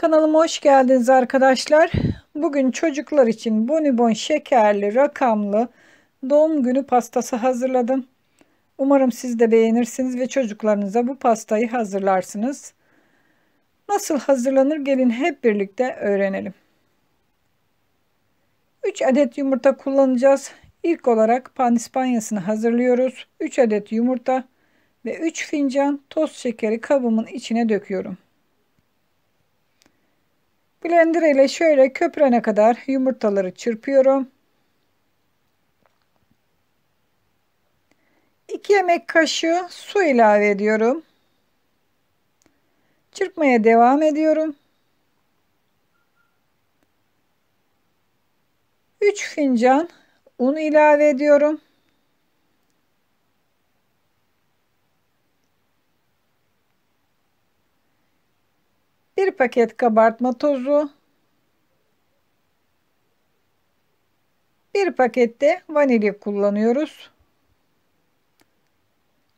Kanalıma hoş geldiniz arkadaşlar. Bugün çocuklar için bonibon şekerli rakamlı doğum günü pastası hazırladım. Umarım siz de beğenirsiniz ve çocuklarınıza bu pastayı hazırlarsınız. Nasıl hazırlanır gelin hep birlikte öğrenelim. 3 adet yumurta kullanacağız. İlk olarak panispanyasını hazırlıyoruz. 3 adet yumurta ve 3 fincan toz şekeri kabımın içine döküyorum. Blender ile şöyle köpürene kadar yumurtaları çırpıyorum. 2 yemek kaşığı su ilave ediyorum. Çırpmaya devam ediyorum. 3 fincan un ilave ediyorum. 1 paket kabartma tozu, 1 pakette vanilya kullanıyoruz.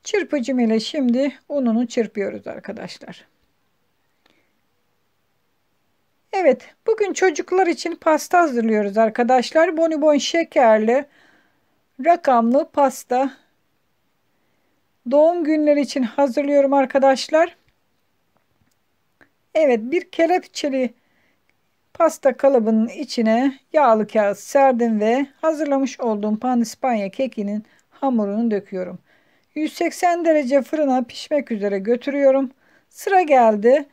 Çırpıcım ile şimdi ununu çırpıyoruz arkadaşlar. Evet bugün çocuklar için pasta hazırlıyoruz arkadaşlar. Bonibon şekerli rakamlı pasta. Doğum günleri için hazırlıyorum arkadaşlar. Evet bir kelepçeli pasta kalıbının içine yağlı kağıt serdim ve hazırlamış olduğum panispanya kekinin hamurunu döküyorum. 180 derece fırına pişmek üzere götürüyorum. Sıra geldi.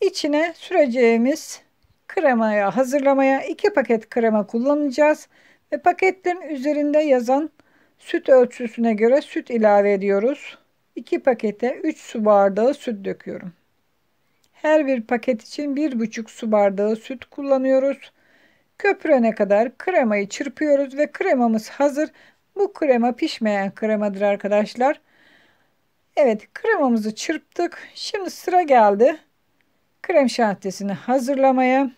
İçine süreceğimiz kremaya hazırlamaya 2 paket krema kullanacağız. Ve paketlerin üzerinde yazan süt ölçüsüne göre süt ilave ediyoruz. 2 pakete 3 su bardağı süt döküyorum. Her bir paket için 1,5 su bardağı süt kullanıyoruz. Köpürene kadar kremayı çırpıyoruz ve kremamız hazır. Bu krema pişmeyen kremadır arkadaşlar. Evet kremamızı çırptık. Şimdi sıra geldi. Krem şantiyesini hazırlamaya.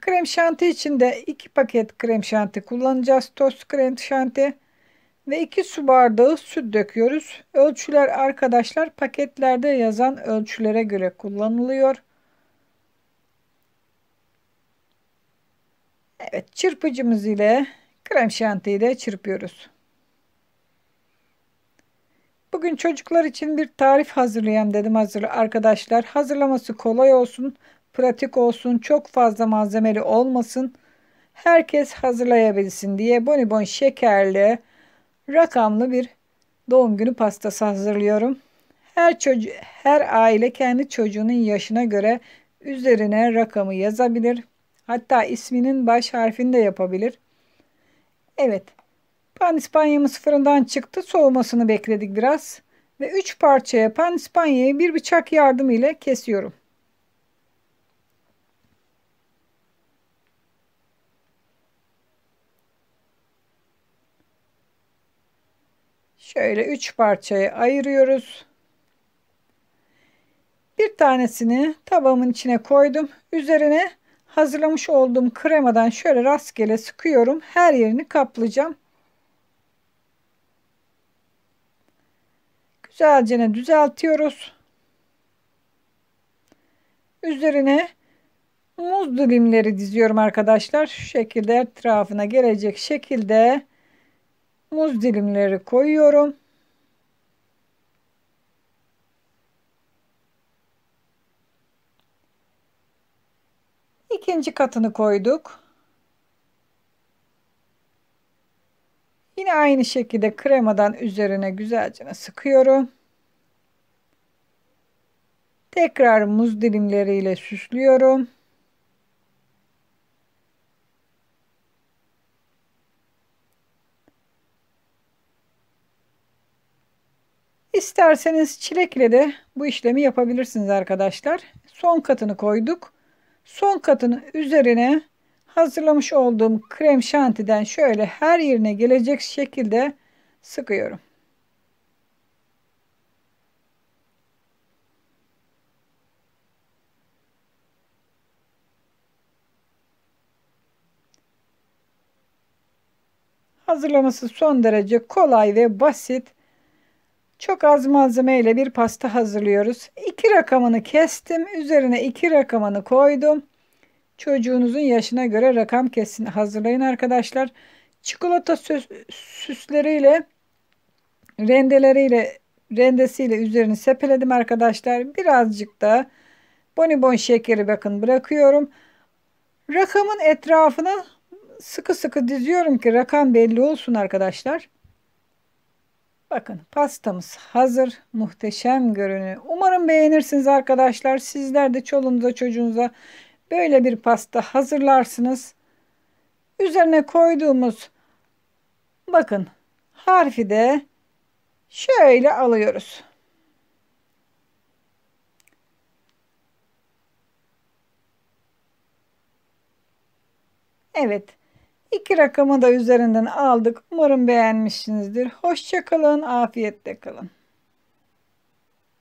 Krem şanti için de 2 paket krem şanti kullanacağız. Toz krem şanti ve 2 su bardağı süt döküyoruz. Ölçüler arkadaşlar paketlerde yazan ölçülere göre kullanılıyor. Evet çırpıcımız ile krem şantiyi de çırpıyoruz. Bugün çocuklar için bir tarif hazırlayayım dedim hazır arkadaşlar. Hazırlaması kolay olsun, pratik olsun, çok fazla malzemeli olmasın. Herkes hazırlayabilsin diye bonibon şekerli, rakamlı bir doğum günü pastası hazırlıyorum. Her, çocuğu, her aile kendi çocuğunun yaşına göre üzerine rakamı yazabilir. Hatta isminin baş harfini de yapabilir. Evet, panispanyamız fırından çıktı. Soğumasını bekledik biraz. Ve 3 yapan panispanyayı bir bıçak yardımıyla kesiyorum. Şöyle üç parçaya ayırıyoruz. Bir tanesini tavamın içine koydum. Üzerine hazırlamış olduğum kremadan şöyle rastgele sıkıyorum. Her yerini kaplayacağım. Güzelce düzeltiyoruz. Üzerine muz dilimleri diziyorum arkadaşlar. Şu şekilde etrafına gelecek şekilde Muz dilimleri koyuyorum. İkinci katını koyduk. Yine aynı şekilde kremadan üzerine güzelce sıkıyorum. Tekrar muz dilimleriyle süslüyorum. İsterseniz çilekle de bu işlemi yapabilirsiniz arkadaşlar. Son katını koyduk. Son katının üzerine hazırlamış olduğum krem şantiden şöyle her yerine gelecek şekilde sıkıyorum. Hazırlaması son derece kolay ve basit. Çok az malzeme ile bir pasta hazırlıyoruz. İki rakamını kestim. Üzerine iki rakamını koydum. Çocuğunuzun yaşına göre rakam kesin hazırlayın arkadaşlar. Çikolata süsleriyle rendeleriyle rendesiyle üzerini sepeledim arkadaşlar. Birazcık da bonibon şekeri bakın bırakıyorum. Rakamın etrafını sıkı sıkı diziyorum ki rakam belli olsun arkadaşlar. Bakın pastamız hazır. Muhteşem görünüyor. Umarım beğenirsiniz arkadaşlar. Sizler de çoluğunuza çocuğunuza böyle bir pasta hazırlarsınız. Üzerine koyduğumuz bakın harfi de şöyle alıyoruz. Evet. İki rakamı da üzerinden aldık. Umarım beğenmişsinizdir. Hoşçakalın, afiyetle kalın.